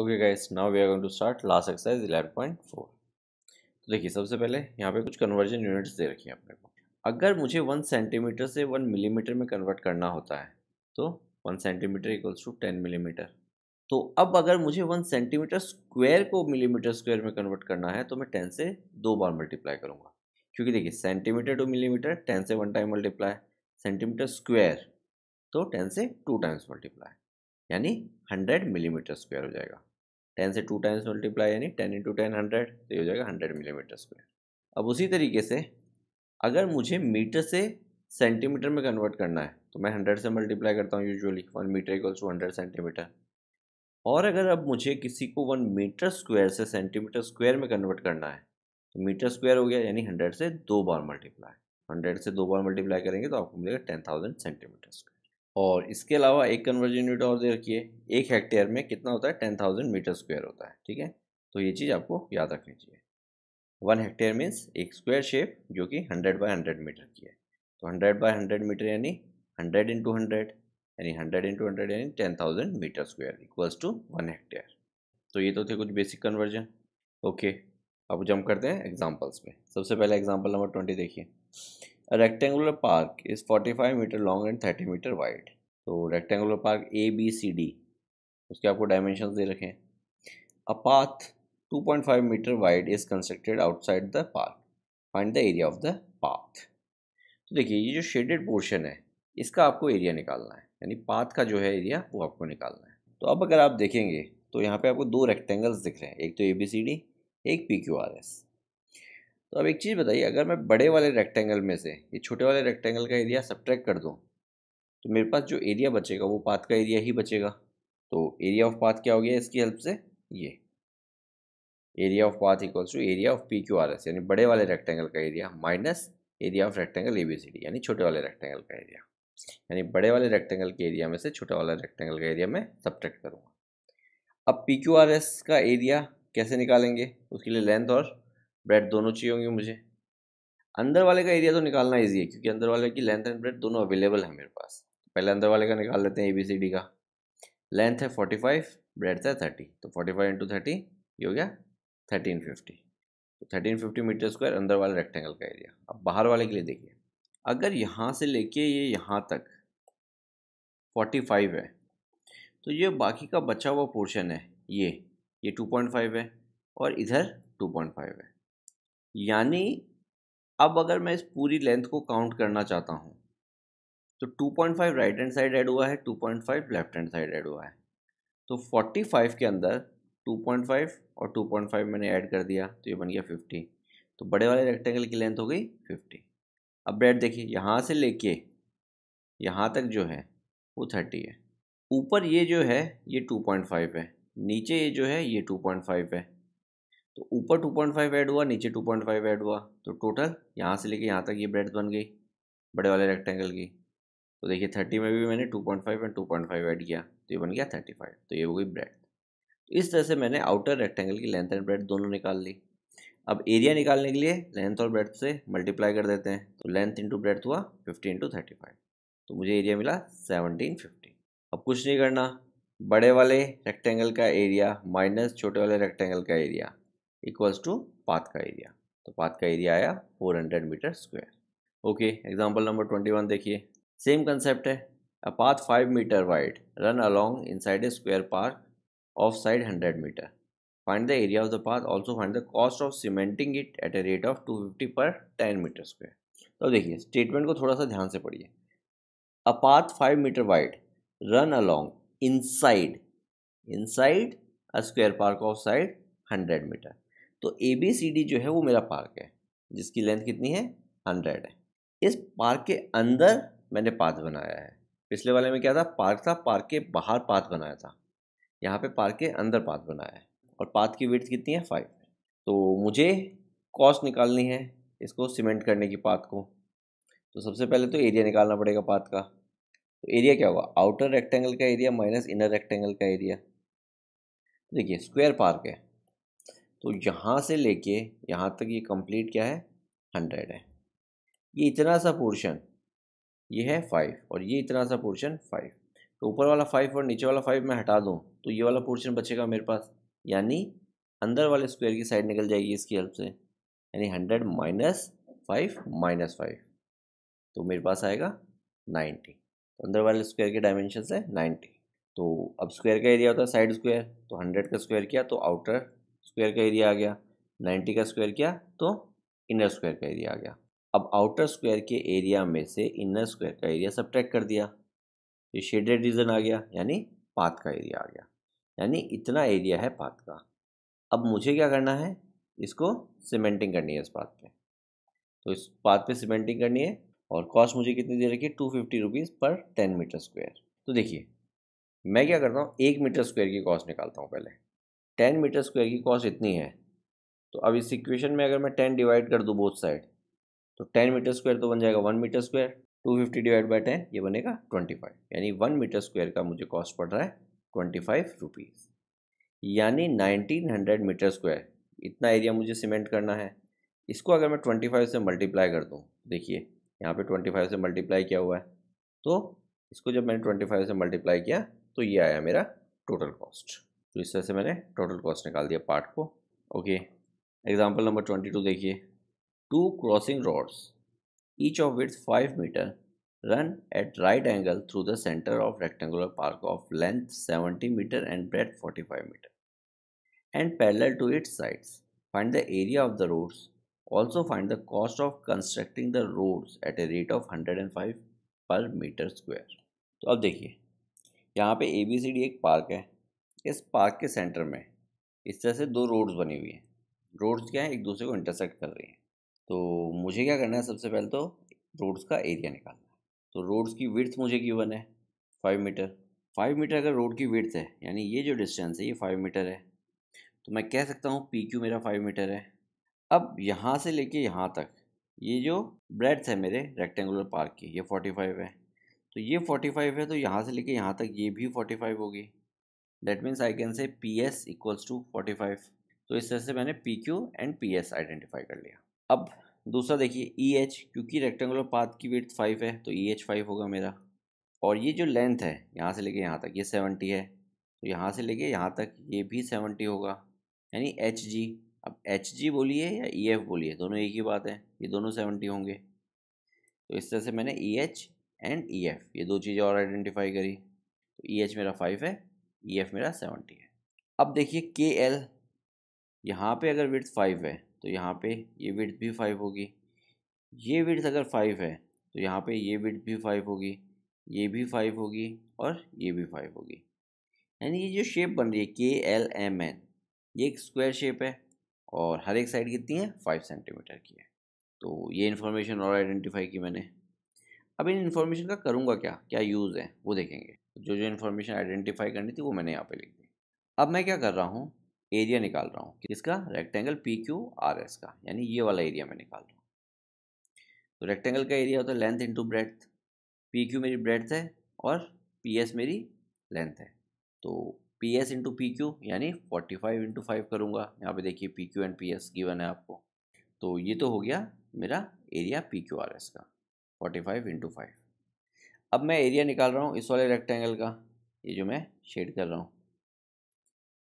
Okay guys now we are going to start last exercise 11.4 तो देखिए सबसे पहले यहाँ पे कुछ कन्वर्जन यूनिट्स दे रखी हैं अपने को अगर मुझे वन सेंटीमीटर से वन मिलीमीटर में कन्वर्ट करना होता है तो one centimetre equals to ten millimetre तो अब अगर मुझे वन सेंटीमीटर स्क्वायर को मिलीमीटर स्क्वायर में कन्वर्ट करना है तो मैं टेन से दो बार मल्टीप्लाई करूँगा क्योंकि देखिए सेंटीमीटर टू मिलीमीटर टेन से one time multiply centimetre square तो टेन से टू टाइम्स मल्टीप्लाई यानी हंड्रेड मिलीमीटर स्क्वायर हो जाएगा टेन से टू टाइम्स मल्टीप्लाई यानी टेन इंटू टेन हंड्रेड तो ये हो जाएगा हंड्रेड मिलीमीटर स्क्वायर अब उसी तरीके से अगर मुझे मीटर से सेंटीमीटर में कन्वर्ट करना है तो मैं हंड्रेड से मल्टीप्लाई करता हूँ usually one metre equals to hundred centimetre और अगर अब मुझे किसी को वन मीटर स्क्वायर से सेंटीमीटर स्क्वायर में कन्वर्ट करना है तो मीटर स्क्वायर हो गया यानी हंड्रेड से दो बार मल्टीप्लाई हंड्रेड से दो बार मल्टीप्लाई करेंगे तो आपको मिलेगा टेन थाउजेंड सेंटीमीटर स्क्वायर और इसके अलावा एक कन्वर्जन यूनिट और दे रखिए एक हेक्टेयर में कितना होता है टेन थाउजेंड मीटर स्क्वायर होता है ठीक है तो ये चीज़ आपको याद रख लीजिए वन हेक्टेयर मीन्स एक स्क्वायर शेप जो कि हंड्रेड बाय हंड्रेड मीटर की है तो हंड्रेड बाय हंड्रेड मीटर यानी हंड्रेड इंटू हंड्रेड यानी हंड्रेड इंटू हंड्रेड यानी ten thousand metre square equals to one hectare तो ये तो थे कुछ बेसिक कन्वर्जन ओके अब जम करते हैं एग्जाम्पल्स में सबसे पहले एग्जाम्पल नंबर ट्वेंटी देखिए rectangular park is forty five metre long and thirty metre wide तो rectangular park A B C D उसके आपको डायमेंशन दे रखें a path two point five metre wide is constructed outside the park find the area of the path तो देखिए ये जो shaded portion है इसका आपको एरिया निकालना है यानी पाथ का जो है एरिया वो आपको निकालना है तो अब अगर आप देखेंगे तो यहाँ पे आपको दो रेक्टेंगल्स दिख रहे हैं एक तो ए बी सी डी एक पी क्यू आर एस तो अब एक चीज़ बताइए अगर मैं बड़े वाले रेक्टेंगल में से ये छोटे वाले रेक्टेंगल का एरिया सब्ट्रैक्ट कर दूँ तो मेरे पास जो एरिया बचेगा वो पाथ का एरिया ही बचेगा तो एरिया ऑफ पाथ क्या हो गया इसकी हेल्प से ये area of path equals to area of P Q R S यानी बड़े वाले रेक्टेंगल का area minus area of rectangle A B C D यानी छोटे वाले रेक्टेंगल का एरिया यानी बड़े वाले रेक्टेंगल के एरिया में से छोटे वाला रेक्टेंगल का एरिया में सब्ट्रैक्ट करूँगा अब पी क्यू आर एस का एरिया कैसे निकालेंगे उसके लिए लेंथ और ब्रेड दोनों चाहिए होंगे मुझे अंदर वाले का एरिया तो निकालना ईजी है क्योंकि अंदर वाले की लेंथ एंड ब्रेड दोनों अवेलेबल है मेरे पास पहले अंदर वाले का निकाल लेते हैं ए बी सी डी का लेंथ है फोर्टी फाइव ब्रेड है थर्टी तो फोर्टी फाइव इंटू थर्टी ये हो गया थर्टीन फिफ्टी तो थर्टीन फिफ्टी मीटर स्क्वायर अंदर वाले रेक्टेंगल का एरिया अब बाहर वाले के लिए देखिए अगर यहाँ से लेके ये यह यहाँ तक फोर्टी फाइव है तो ये बाकी का बचा हुआ पोर्शन है ये ये टू पॉइंट फाइव है और इधर टू पॉइंट फाइव है यानी अब अगर मैं इस पूरी लेंथ को काउंट करना चाहता हूँ तो 2.5 राइट हैंड साइड ऐड हुआ है 2.5 लेफ्ट हैंड साइड ऐड हुआ है तो 45 के अंदर 2.5 और 2.5 मैंने ऐड कर दिया तो ये बन गया 50 तो बड़े वाले रेक्टेंगल की लेंथ हो गई 50 अब ब्रेड देखिए यहाँ से लेके यहाँ तक जो है वो 30 है ऊपर ये जो है ये 2.5 है नीचे ये जो है ये 2.5 है तो ऊपर 2.5 ऐड हुआ नीचे 2.5 ऐड हुआ तो टोटल यहाँ से लेके यहाँ तक ये ब्रेड बन गई बड़े वाले रेक्टेंगल की तो देखिए 30 में भी मैंने 2.5 एंड 2.5 ऐड किया तो ये बन गया 35 तो ये हो गई ब्रेड तो इस तरह से मैंने आउटर रेक्टेंगल की लेंथ एंड ब्रेड दोनों निकाल ली अब एरिया निकालने के लिए लेंथ और ब्रेड से मल्टीप्लाई कर देते हैं तो लेंथ इंटू ब्रेड हुआ फिफ्टी इंटू थर्टी फाइव तो मुझे एरिया मिला सेवनटीन फिफ्टी अब कुछ नहीं करना बड़े वाले रेक्टेंगल का एरिया माइनस छोटे वाले रेक्टेंगल का एरिया इक्वल्स टू पाथ का एरिया तो पाथ का एरिया आया 400 metre square okay example number 21 देखिए सेम कंसेप्ट है a path 5 metre wide run along inside a square park of side 100 metre find the area of the path also find the cost of cementing it at a rate of two per ten metre square तो देखिए statement को थोड़ा सा ध्यान से पढ़िए a path five metre wide run along inside inside a square park of side hundred metre तो A B C D जो है वो मेरा पार्क है जिसकी लेंथ कितनी है हंड्रेड है इस पार्क के अंदर मैंने पाथ बनाया है पिछले वाले में क्या था पार्क था पार्क के बाहर पाथ बनाया था यहाँ पे पार्क के अंदर पाथ बनाया है और पाथ की विर्थ कितनी है फाइव तो मुझे कॉस्ट निकालनी है इसको सीमेंट करने की पाथ को तो सबसे पहले तो एरिया निकालना पड़ेगा पाथ का तो एरिया क्या होगा आउटर रेक्टेंगल का एरिया माइनस इनर रेक्टेंगल का एरिया देखिए स्क्वायर पार्क है तो यहाँ से लेके यहाँ तक ये कंप्लीट क्या है हंड्रेड है ये इतना सा पोर्शन ये है फाइव और ये इतना सा पोर्शन फाइव तो ऊपर वाला फाइव और नीचे वाला फाइव मैं हटा दूँ तो ये वाला पोर्शन बचेगा मेरे पास यानी अंदर वाले स्क्वायर की साइड निकल जाएगी इसकी हेल्प से यानी hundred minus five minus five तो मेरे पास आएगा नाइन्टी तो अंदर वाले स्क्वायर के डायमेंशन है नाइन्टी तो अब स्क्वायर का एरिया होता है साइड स्क्वायर तो हंड्रेड का स्क्वायर किया तो आउटर स्क्वायर का एरिया आ गया नाइन्टी का स्क्वायर किया तो इनर स्क्वायर का एरिया आ गया अब आउटर स्क्वायर के एरिया में से इनर स्क्वायर का एरिया सब कर दिया ये शेडेड रीजन आ गया यानी पाथ का एरिया आ गया यानी इतना एरिया है पाथ का अब मुझे क्या करना है इसको सीमेंटिंग करनी है इस पाथ पे तो इस पाथ पे सीमेंटिंग करनी है और कॉस्ट मुझे कितनी दे रखी है two fifty rupees per ten metre square तो देखिए मैं क्या करता हूँ एक मीटर स्क्वायर की कॉस्ट निकालता हूँ पहले टेन मीटर स्क्वायर की कॉस्ट इतनी है तो अब इस इक्वेशन में अगर मैं टेन डिवाइड कर दूँ बोथ साइड तो टेन मीटर स्क्वायर तो बन जाएगा one metre square two fifty divide by ten ये बनेगा ट्वेंटी फाइव यानी वन मीटर स्क्वायर का मुझे कॉस्ट पड़ रहा है ट्वेंटी फाइव रुपीज़ यानी नाइनटीन हंड्रेड मीटर स्क्वायर इतना एरिया मुझे सीमेंट करना है इसको अगर मैं ट्वेंटी फाइव से मल्टीप्लाई कर दूँ देखिए यहाँ पे ट्वेंटी फाइव से मल्टीप्लाई किया हुआ है तो इसको जब मैंने ट्वेंटी फाइव से मल्टीप्लाई किया तो ये आया मेरा टोटल कॉस्ट तो इस तरह से मैंने टोटल कॉस्ट निकाल दिया पार्ट को okay example number twenty two देखिए two crossing roads each of width five metre run at right angle through the centre of rectangular park of length seventy metre and breadth forty five metre and parallel to its sides area of the roads also find the cost of constructing the roads at a rate of hundred and five per metre square तो अब देखिए यहाँ पे ए B C D एक park है इस park के centre में इस तरह से दो रोड्स बनी हुई हैं रोड्स क्या है एक दूसरे को इंटरसेक्ट कर रही हैं तो मुझे क्या करना है सबसे पहले तो रोड्स का एरिया निकालना है तो रोड्स की विर्थ मुझे गिवन है फाइव मीटर फाइव मीटर अगर रोड की विर्थ है यानी ये जो डिस्टेंस है ये फाइव मीटर है तो मैं कह सकता हूँ पी क्यू मेरा फाइव मीटर है अब यहाँ से लेके यहाँ तक ये जो ब्रेड्स है मेरे रेक्टेंगुलर पार्क की ये फोर्टी फाइव है तो ये फोर्टी फाइव है तो यहाँ से लेके यहाँ तक ये भी फोर्टी फाइव होगी that means I can say P S equals to forty five तो इस तरह से मैंने P Q and P S identify कर लिया अब दूसरा देखिए ई e एच क्योंकि रेक्टेंगुलर पाथ की विथ फाइव है तो ई एच फाइव होगा मेरा और ये जो लेंथ है यहाँ से लेके यहाँ तक ये सेवेंटी है तो यहाँ से लेके यहाँ तक ये भी सेवेंटी होगा यानी एच जी अब एच जी बोलिए या ई e एफ बोलिए दोनों एक ही बात है ये दोनों सेवेंटी होंगे तो इस तरह से मैंने E H and E F ये दो चीज़ें और आइडेंटिफाई करी तो ई e एच मेरा फाइव है ई e एफ मेरा सेवेंटी है अब देखिए के एल यहाँ पर अगर विड्थ फाइव है तो यहाँ पे ये विड्थ भी फाइव होगी ये विड्थ अगर फाइव है तो यहाँ पे ये विड्थ भी फाइव होगी ये भी फाइव होगी और ये भी फाइव होगी यानी ये जो शेप बन रही है के एल एम एन ये एक स्क्वायर शेप है और हर एक साइड कितनी है फाइव सेंटीमीटर की है तो ये इन्फॉर्मेशन और आइडेंटिफाई की मैंने अब इन इन्फॉर्मेशन का करूँगा क्या क्या यूज़ है वो देखेंगे जो जो इन्फॉर्मेशन आइडेंटिफाई करनी थी वो मैंने यहाँ पे लिख दी अब मैं क्या कर रहा हूँ एरिया निकाल रहा हूँ किसका rectangle P Q R S का यानी ये वाला एरिया मैं निकाल रहा हूँ तो रेक्टेंगल का एरिया होता है length into breadth P Q मेरी ब्रेथ है और पी एस मेरी लेंथ है तो P S into P Q यानी फोर्टी फाइव इंटू फाइव करूँगा यहाँ पे देखिए P Q and P S given है आपको तो ये तो हो गया मेरा area P Q R S का फोर्टी फाइव इंटू फाइव अब मैं एरिया निकाल रहा हूँ इस वाले रेक्टेंगल का ये जो मैं शेड कर रहा हूँ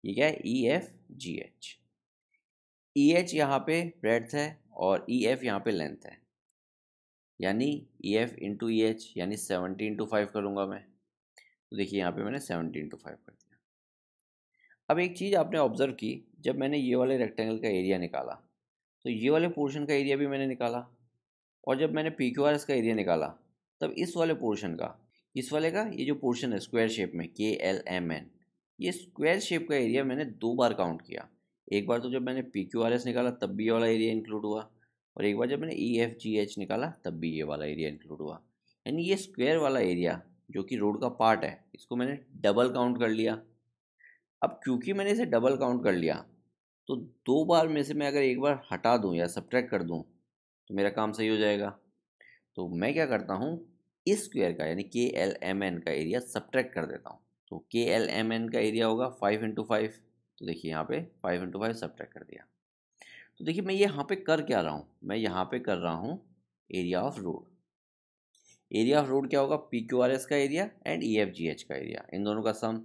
ये क्या है E F G H E H यहाँ पे ब्रेड्थ है और ई e एफ यहाँ पे लेंथ है यानी E F into E H यानी सेवनटी इंटू फाइव करूँगा मैं तो देखिए यहाँ पे मैंने सेवनटी इंटू फाइव कर दिया अब एक चीज़ आपने ऑब्जर्व की जब मैंने ये वाले रेक्टेंगल का एरिया निकाला तो ये वाले पोर्शन का एरिया भी मैंने निकाला और जब मैंने पी क्यू आर एस का एरिया निकाला तब इस वाले पोर्शन का इस वाले का ये जो पोर्शन है स्क्वायर शेप में के एल एम एन ये स्क्वायर शेप का एरिया मैंने दो बार काउंट किया एक बार तो जब मैंने पी क्यू आर एस निकाला तब भी ये वाला एरिया इंक्लूड हुआ और एक बार जब मैंने ई एफ जी एच निकाला तब भी ये वाला एरिया इंक्लूड हुआ यानी ये स्क्वायर वाला एरिया जो कि रोड का पार्ट है इसको मैंने डबल काउंट कर लिया अब क्योंकि मैंने इसे डबल काउंट कर लिया तो दो बार में से मैं अगर एक बार हटा दूँ या सब्ट्रैक्ट कर दूँ तो मेरा काम सही हो जाएगा तो मैं क्या करता हूँ इस स्क्वायर का यानी के एल एम एन का एरिया सब्ट्रैक्ट कर देता हूँ तो के एल एम एन का एरिया होगा फाइव इंटू फाइव तो देखिए यहाँ पे फाइव इंटू फाइव सब्ट्रैक्ट कर दिया तो देखिए मैं यहाँ पे कर क्या रहा हूँ मैं यहाँ पे कर रहा हूँ area of road area of road क्या होगा पी क्यू आर एस का area and E F G H का एरिया इन दोनों का सम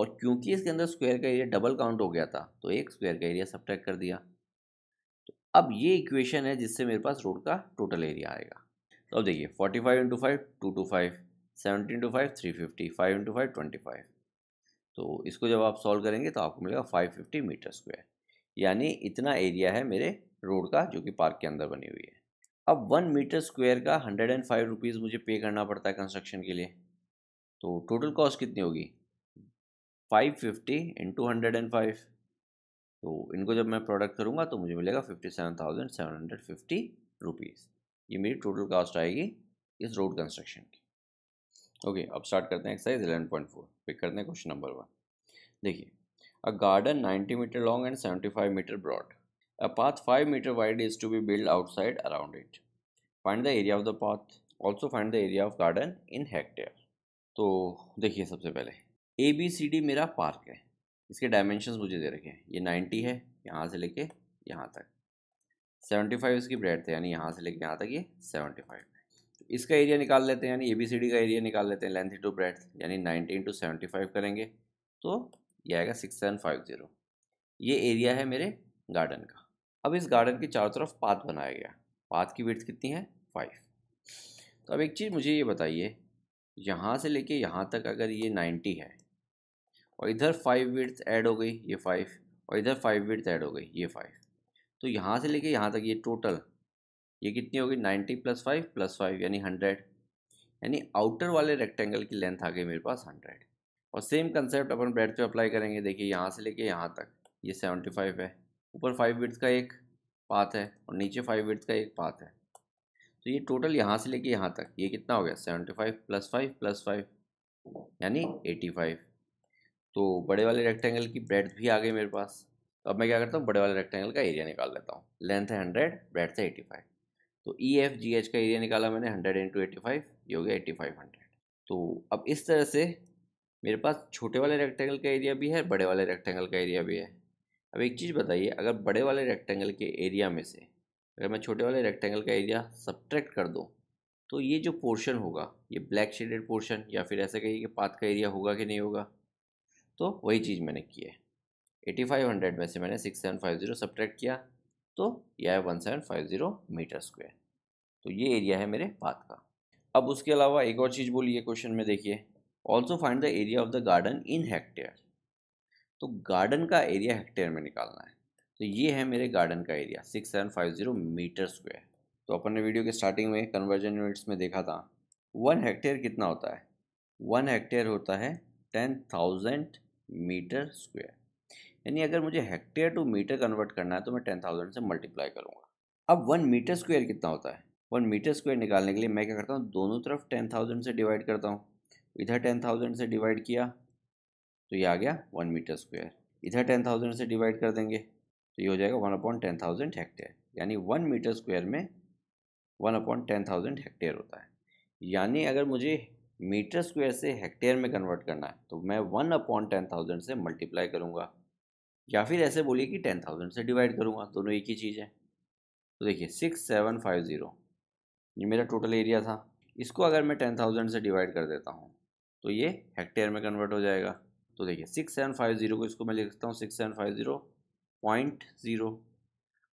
और क्योंकि इसके अंदर स्क्वायर का एरिया डबल काउंट हो गया था तो एक स्क्वायर का एरिया सब्ट्रैक्ट कर दिया तो अब ये इक्वेशन है जिससे मेरे पास रोड का टोटल एरिया आएगा तो अब देखिए forty five into five two two five seventy into five three fifty five into five twenty five तो इसको जब आप सॉल्व करेंगे तो आपको मिलेगा फाइव फिफ्टी मीटर स्क्वायर यानी इतना एरिया है मेरे रोड का जो कि पार्क के अंदर बनी हुई है अब वन मीटर स्क्वायर का हंड्रेड एंड फाइव रुपीज़ मुझे पे करना पड़ता है कंस्ट्रक्शन के लिए तो टोटल कॉस्ट कितनी होगी five fifty into hundred and five तो इनको जब मैं प्रोडक्ट करूँगा तो मुझे मिलेगा fifty seven thousand seven hundred fifty rupees ये मेरी टोटल कास्ट आएगी इस रोड कंस्ट्रक्शन की ओके okay, अब स्टार्ट करते हैं exercise eleven point four pick करते हैं क्वेश्चन नंबर वन देखिए a garden ninety metre long and seventy five metre broad a path five metre wide is to be build outside around it find the area of the path also find the area of garden in hectare तो देखिए सबसे पहले A B C D मेरा park है इसके dimension मुझे दे रखे हैं ये नाइन्टी है यहाँ से लेके यहाँ तक सेवेंटी फाइव इसकी ब्रेड थे यानी यहाँ से लेके यहाँ तक ये सेवेंटी फाइव तो इसका एरिया निकाल लेते हैं यानी ए बी सी डी का एरिया निकाल लेते हैं लेंथ टू ब्रेड यानी नाइनटी टू सेवेंटी फाइव करेंगे तो ये आएगा सिक्स सेवन फाइव ज़ीरो ये एरिया है मेरे गार्डन का अब इस गार्डन के चारों तरफ पाथ बनाया गया पाथ की विर्थ कितनी है फाइव तो अब एक चीज़ मुझे ये बताइए यहाँ से लेके यहाँ तक अगर ये नाइन्टी है और इधर फाइव विर्थ ऐड हो गई ये फाइव और इधर फाइव विर्थ ऐड हो गई ये फाइव तो यहाँ से लेके यहाँ तक ये टोटल ये कितनी होगी ninety plus five plus five यानी हंड्रेड यानी आउटर वाले रेक्टेंगल की लेंथ आ गई मेरे पास हंड्रेड और सेम कंसेप्ट अपन ब्रेड पे अप्लाई करेंगे देखिए यहाँ से लेके यहाँ तक ये सेवेंटी फाइव है ऊपर फाइव विड्थ का एक पाथ है और नीचे फाइव विड्थ का एक पाथ है तो ये टोटल यहाँ से लेके यहाँ तक ये कितना हो गया seventy five plus five plus five यानी एटी फाइव तो बड़े वाले रेक्टेंगल की ब्रेड भी आ गई मेरे पास तो अब मैं क्या करता हूँ बड़े वाले रेक्टेंगल का एरिया निकाल लेता हूँ लेंथ है हंड्रेड ब्रेड से एटी फाइव तो ई एफ जी एच का एरिया निकाला मैंने हंड्रेड इंटू एटी फाइव ये हो गया एटी फाइव हंड्रेड तो अब इस तरह से मेरे पास छोटे वाले रेक्टेंगल का एरिया भी है बड़े वाले रेक्टेंगल का एरिया भी है अब एक चीज़ बताइए अगर बड़े वाले रेक्टेंगल के एरिया में से अगर मैं छोटे वाले रेक्टेंगल का एरिया सब्ट्रैक्ट कर दूँ तो ये जो पोर्शन होगा ये ब्लैक शेडेड पोर्शन या फिर ऐसा कहिए कि पाथ का एरिया होगा कि नहीं होगा तो वही चीज़ मैंने की है एटी फाइव हंड्रेड में से मैंने six seven five zero subtract किया तो यह है one seven five zero metre square तो ये एरिया है मेरे पाथ का अब उसके अलावा एक और चीज़ बोलिए क्वेश्चन में देखिए also find the area of the garden in hectare तो गार्डन का एरिया हेक्टेयर में निकालना है तो ये है मेरे गार्डन का area six seven five zero metre square तो अपन ने वीडियो के स्टार्टिंग में कन्वर्जन यूनिट्स में देखा था वन हेक्टेयर कितना होता है वन हेक्टेयर होता है टेन थाउजेंड मीटर स्क्वायर यानी अगर मुझे हेक्टेयर टू मीटर कन्वर्ट करना है तो मैं टेन थाउजेंड से मल्टीप्लाई करूँगा अब वन मीटर स्क्वायर कितना होता है वन मीटर स्क्वायर निकालने के लिए मैं क्या करता हूँ दोनों तरफ टेन थाउजेंड से डिवाइड करता हूँ इधर टेन थाउजेंड से डिवाइड किया तो ये आ गया वन मीटर स्क्वायर इधर टेन थाउजेंड से डिवाइड कर देंगे तो ये हो जाएगा one upon ten thousand hectare यानी वन मीटर स्क्वायर में one upon ten thousand hectare होता है यानी अगर मुझे मीटर स्क्वायर से हेक्टेयर में कन्वर्ट करना है तो मैं वन अपॉइंट टेन थाउजेंड से मल्टीप्लाई करूँगा या फिर ऐसे बोलिए कि टेन थाउजेंड से डिवाइड करूँगा दोनों एक ही चीज़ है तो देखिए सिक्स सेवन फाइव ज़ीरो ये मेरा टोटल एरिया था इसको अगर मैं टेन थाउजेंड से डिवाइड कर देता हूँ तो ये हेक्टेयर में कन्वर्ट हो जाएगा तो देखिए सिक्स सेवन फाइव ज़ीरो को इसको मैं लिख सकता हूँ six seven five zero point zero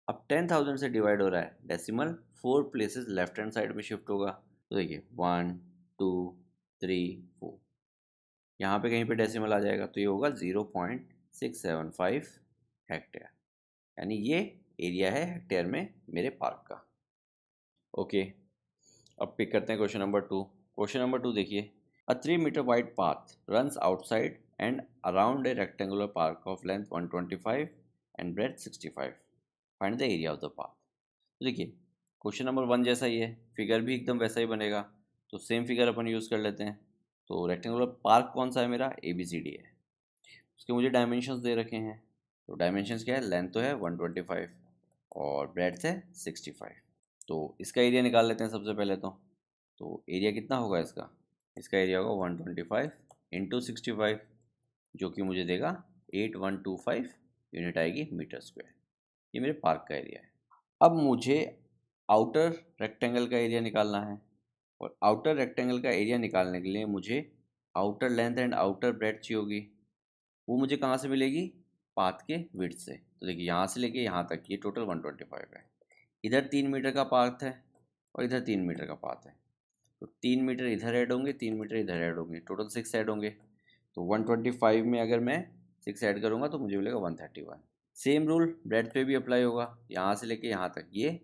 अब टेन थाउजेंड से डिवाइड हो रहा है decimal four places left hand side में शिफ्ट होगा तो देखिए वन टू थ्री फोर यहाँ पे कहीं पे डेसिमल आ जाएगा तो ये होगा zero point six seven five hectare यानी ये एरिया है हेक्टेयर में मेरे पार्क का ओके अब पिक करते हैं question number two question number two देखिए a three metre wide path runs outside and around a rectangular park of length one twenty five and breadth sixty five find the area of the path तो देखिए question number one जैसा ही है figure भी एकदम वैसा ही बनेगा तो same figure अपन use कर लेते हैं तो रेक्टेंगुलर पार्क कौन सा है मेरा ए बी सी डी है उसके मुझे डायमेंशन दे रखे हैं तो डायमेंशन क्या है लेंथ तो है 125 और ब्रेड है 65 तो इसका एरिया निकाल लेते हैं सबसे पहले तो तो एरिया कितना होगा इसका इसका एरिया होगा 125 twenty five into sixty five जो कि मुझे देगा 8125 यूनिट आएगी मीटर स्क्वायर ये मेरे पार्क का एरिया है अब मुझे आउटर रेक्टेंगल का एरिया निकालना है और आउटर रेक्टेंगल का एरिया निकालने के लिए मुझे outer length and outer breadth चाहिए होगी वो मुझे कहाँ से मिलेगी पाथ के विड्थ से तो देखिए यहाँ से लेके यहाँ तक ये टोटल वन ट्वेंटी फाइव है इधर तीन मीटर का पाथ है और इधर तीन मीटर का पाथ है तो तीन मीटर इधर ऐड होंगे तीन मीटर इधर ऐड होंगे टोटल सिक्स ऐड होंगे तो वन ट्वेंटी फाइव में अगर मैं सिक्स ऐड करूँगा तो मुझे मिलेगा one thirty one same rule breadth पे भी अप्लाई होगा यहाँ से लेके यहाँ तक ये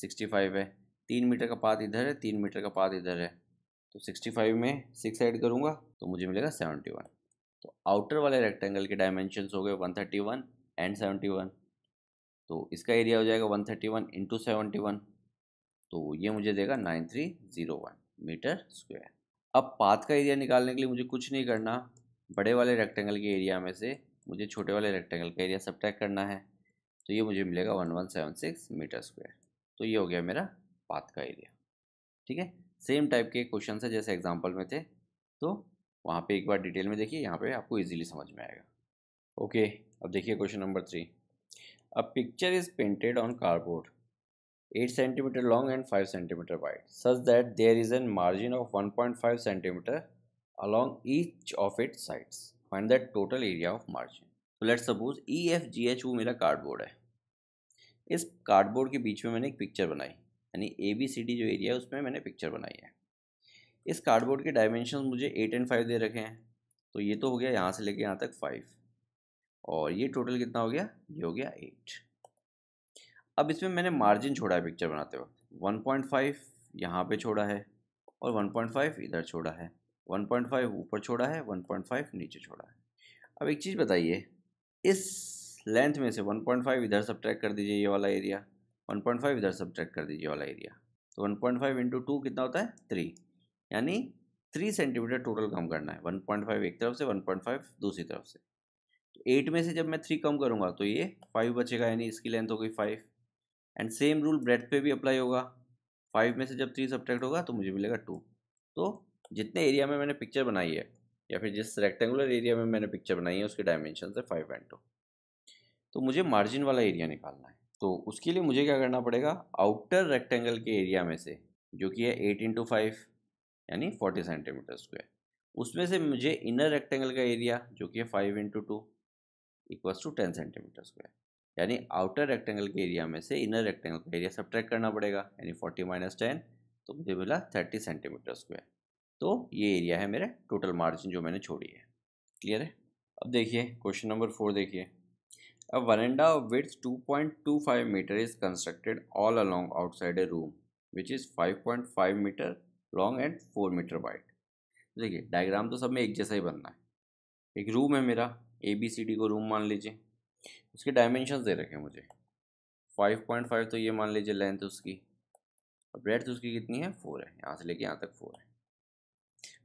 सिक्सटी फाइव है तीन मीटर का पाथ इधर है तीन मीटर का पाथ इधर है तो सिक्सटी फाइव में सिक्स ऐड करूँगा तो मुझे मिलेगा सेवेंटी वन तो आउटर वाले रेक्टेंगल के डायमेंशन हो गए one thirty one and seventy one तो इसका एरिया हो जाएगा one thirty one into seventy one तो ये मुझे देगा nine three zero one metre square अब पाथ का एरिया निकालने के लिए मुझे कुछ नहीं करना बड़े वाले रेक्टेंगल के एरिया में से मुझे छोटे वाले रेक्टेंगल का एरिया सब करना है तो ये मुझे मिलेगा one one seven six metre square तो ये हो गया मेरा पाथ का एरिया ठीक है सेम टाइप के क्वेश्चन है जैसे एग्जाम्पल में थे तो वहाँ पे एक बार डिटेल में देखिए यहाँ पे आपको इजीली समझ में आएगा ओके अब देखिए question number three a picture is painted on cardboard eight centimetre long and five centimetre wide such that there is an margin of one point five centimetre along each of it sides find that total area of margin तो let suppose E F G H वो मेरा cardboard है इस cardboard के बीच में मैंने एक picture बनाई यानी ए बी सी डी जो एरिया है उसमें मैंने पिक्चर बनाई है इस कार्डबोर्ड के डायमेंशन मुझे एट एंड फाइव दे रखे हैं तो ये तो हो गया यहाँ से लेके यहाँ तक फाइव और ये टोटल कितना हो गया ये हो गया एट अब इसमें मैंने मार्जिन छोड़ा है पिक्चर बनाते वक्त वन पॉइंट फाइव यहाँ पर छोड़ा है और वन पॉइंट फाइव इधर छोड़ा है वन पॉइंट फाइव ऊपर छोड़ा है वन पॉइंट फाइव नीचे छोड़ा है अब एक चीज़ बताइए इस लेंथ में से वन पॉइंट फाइव इधर सब कर दीजिए ये वाला एरिया वन पॉइंट फाइव इधर सब कर दीजिए वाला एरिया तो one point five into two कितना होता है थ्री यानी थ्री सेंटीमीटर टोटल कम करना है वन पॉइंट फाइव एक तरफ से वन पॉइंट फाइव दूसरी तरफ से तो एट में से जब मैं थ्री कम करूँगा तो ये फाइव बचेगा यानी इसकी लेंथ हो गई five and same rule breadth पे भी अप्लाई होगा फाइव में से जब थ्री सब्ट्रैक्ट होगा तो मुझे मिलेगा टू तो जितने एरिया में मैंने पिक्चर बनाई है या फिर जिस रेक्टेंगुलर एरिया में मैंने पिक्चर बनाई है उसके डायमेंशन से फाइव एंड टू तो मुझे मार्जिन वाला एरिया निकालना है तो उसके लिए मुझे क्या करना पड़ेगा आउटर रेक्टेंगल के एरिया में से जो कि है एट इंटू फाइव यानी फोर्टी सेंटीमीटर स्क्वायर उसमें से मुझे इनर रेक्टेंगल का एरिया जो कि है five into two equals to ten centimetre square यानी आउटर रेक्टेंगल के एरिया में से इनर रेक्टेंगल का एरिया सब ट्रैक करना पड़ेगा यानी फोर्टी माइनस टेन तो मुझे मिला थर्टी सेंटीमीटर स्क्वायर तो ये एरिया है मेरा टोटल मार्जिन जो मैंने छोड़ी है क्लियर है अब देखिए क्वेश्चन नंबर फोर देखिए two point two five metre is constructed all along outside a room which is five point five metre long and four metre wide देखिए डायग्राम तो सब में एक जैसा ही बनना है एक रूम है मेरा ए बी सी डी को रूम मान लीजिए उसके डायमेंशन दे रखे हैं मुझे फाइव पॉइंट फाइव तो ये मान लीजिए लेंथ उसकी और ब्रेथ उसकी कितनी है फोर है यहाँ से लेके यहाँ तक फोर है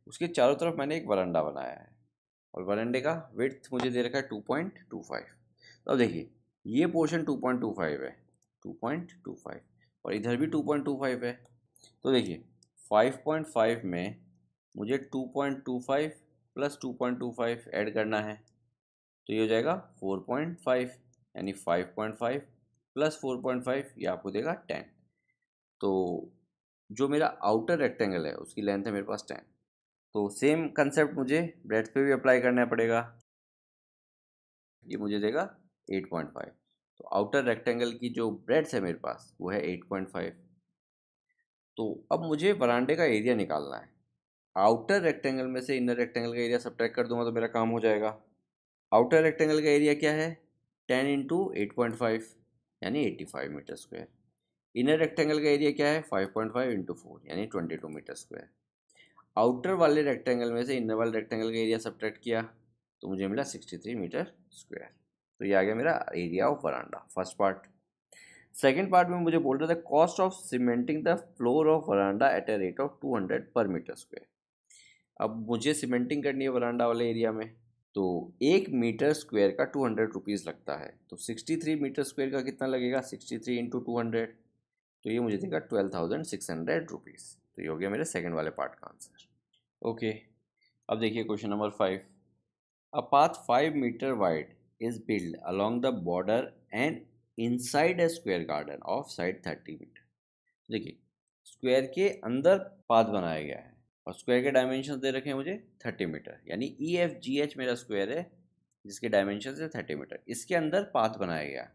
उसके चारों तरफ मैंने एक वरंडा बनाया है और वरंडे का विथ मुझे दे रखा है टू पॉइंट टू फाइव तो अब देखिए ये portion two point two five है टू पॉइंट टू फाइव और इधर भी टू पॉइंट टू फाइव है तो देखिए 5.5 में मुझे 2.25 प्लस 2.25 ऐड करना है तो ये हो जाएगा 4.5 यानी 5.5 प्लस 4.5 ये आपको देगा 10 तो जो मेरा आउटर रेक्टेंगल है उसकी लेंथ है मेरे पास 10 तो सेम कंसेप्ट मुझे ब्रेथ पे भी अप्लाई करना पड़ेगा ये मुझे देगा 8.5 तो आउटर रेक्टेंगल की जो ब्रेड्स है मेरे पास वो है 8.5 तो अब मुझे वरांडे का एरिया निकालना है आउटर रेक्टेंगल में से इनर रेक्टेंगल का एरिया सब्ट्रैक्ट कर दूंगा तो मेरा काम हो जाएगा आउटर रेक्टेंगल का एरिया क्या है ten into eight point five यानी eighty five metre square inner rectangle का एरिया क्या है five point five into four यानी twenty two metre square outer वाले रेक्टेंगल में से इनर वाले रेक्टेंगल का एरिया सब्ट्रैक्ट किया तो मुझे मिला सिक्सटी थ्री मीटर स्क्वायर तो ये आ गया मेरा area of veranda first part second part में मुझे बोल रहा था cost of cementing the floor of veranda at a rate of two hundred per metre square अब मुझे सीमेंटिंग करनी है वरांडा वाले एरिया में तो एक मीटर स्क्वायर का टू हंड्रेड रुपीज़ लगता है तो सिक्सटी थ्री मीटर स्क्वायर का कितना लगेगा sixty three into two hundred तो ये मुझे देगा twelve thousand six hundred rupees तो ये हो गया मेरे सेकेंड वाले पार्ट का आंसर ओके अब देखिए question number five a path five metre wide is build along the border and inside a square garden of side thirty metre देखिए स्क्वायर के अंदर पाथ बनाया गया है और स्क्वायर के डायमेंशन दे रखे हैं मुझे थर्टी मीटर यानी ई एफ जी एच मेरा स्क्वायर है जिसके डायमेंशन है थर्टी मीटर इसके अंदर पाथ बनाया गया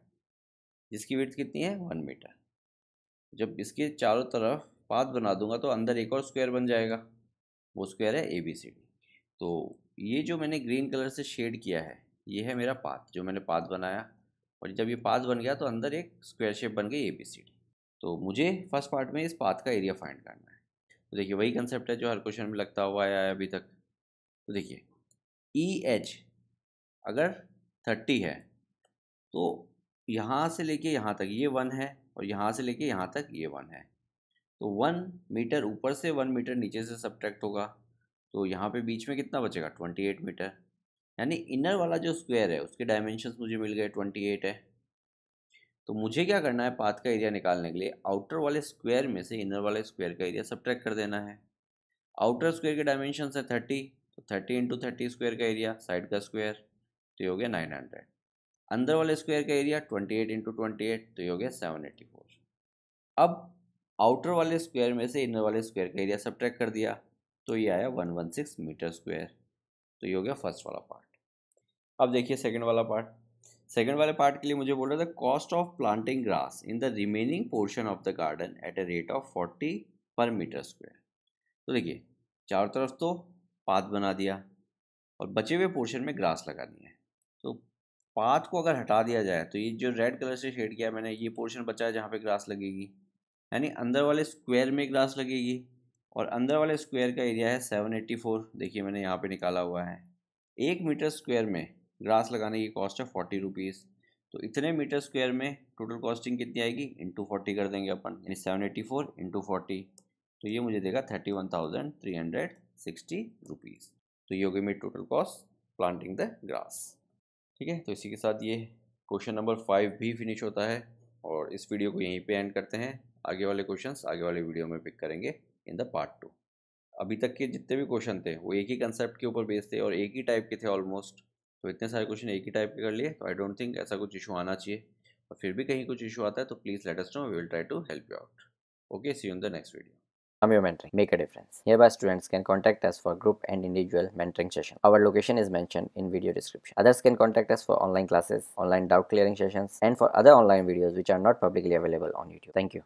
जिसकी विर्थ कितनी है वन मीटर जब इसके चारों तरफ पाथ बना दूंगा तो अंदर एक और स्क्वायर बन जाएगा वो स्क्वायर है ए बी सी डी तो ये जो मैंने ग्रीन कलर से शेड किया है ये है मेरा पाथ जो मैंने पाथ बनाया और जब ये पाथ बन गया तो अंदर एक स्क्वायर शेप बन गई ए बी सी डी तो मुझे फर्स्ट पार्ट में इस पाथ का एरिया फाइंड करना है तो देखिए वही कंसेप्ट है जो हर क्वेश्चन में लगता हुआ आया है अभी तक तो देखिए ई e एच अगर थर्टी है तो यहाँ से लेके यहाँ तक ये वन है और यहाँ से लेके यहाँ तक ये वन है तो वन मीटर ऊपर से वन मीटर नीचे से सब्ट्रैक्ट होगा तो यहाँ पे बीच में कितना बचेगा ट्वेंटी एट मीटर यानी इनर वाला जो स्क्वायर है उसके डायमेंशन मुझे मिल गए ट्वेंटी एट है तो मुझे क्या करना है पाथ का एरिया निकालने के लिए आउटर वाले स्क्वायर में से इनर वाले स्क्वायर का एरिया सब कर देना है आउटर स्क्वायर के डायमेंशन है थर्टी तो थर्टी इंटू थर्टी स्क्वायर का एरिया साइड का स्क्वायर तो ये हो गया नाइन हंड्रेड अंदर वाले स्क्वायर का area twenty eight into twenty eight तो ये हो गया सेवन एट्टी फोर अब आउटर वाले स्क्वायर में से इनर वाले स्क्वायर का एरिया सब कर दिया तो ये आया one one six metre square तो ये हो गया फर्स्ट वाला पार्ट अब देखिए सेकेंड वाला पार्ट सेकेंड वाले पार्ट के लिए मुझे बोल रहा था cost of planting grass in the remaining portion of the garden at a rate of forty per metre square तो देखिए चारों तरफ तो पात बना दिया और बचे हुए पोर्शन में ग्रास लगानी है तो पात को अगर हटा दिया जाए तो ये जो रेड कलर से शेड किया मैंने ये पोर्शन बचा है जहाँ पे ग्रास लगेगी यानी अंदर वाले स्क्वायर में ग्रास लगेगी और अंदर वाले स्क्वायर का एरिया है 784 देखिए मैंने यहाँ पे निकाला हुआ है एक मीटर स्क्वायर में ग्रास लगाने की कॉस्ट है फोर्टी रुपीज़ तो इतने मीटर स्क्वायर में टोटल कॉस्टिंग कितनी आएगी इंटू फोर्टी कर देंगे अपन यानी seven eighty four into forty तो ये मुझे देगा thirty one thousand three hundred sixty rupees तो ये होगी मेरी total cost planting the grass ठीक है तो इसी के साथ ये क्वेश्चन नंबर फाइव भी फिनिश होता है और इस वीडियो को यहीं पर एंड करते हैं आगे वाले क्वेश्चन आगे वाले वीडियो में पिक करेंगे इन द पार्ट टू अभी तक के जितने भी क्वेश्चन थे वो एक ही कंसेप्ट के ऊपर बेस्ड थे और एक ही टाइप के थे ऑलमोस्ट तो इतने सारे क्वेश्चन एक ही टाइप के कर लिए तो आई डोंट थिंक ऐसा कुछ इशू आना चाहिए और फिर भी कहीं कुछ इशू आता है तो please let us know we will try to help you out okay see you in the next video I'm your mentor. Make a difference. Hereby students can contact us for group and individual mentoring session. Our location is mentioned in video description. Others can contact us for online classes, online doubt clearing sessions and for other online videos which are not publicly available on YouTube. Thank you.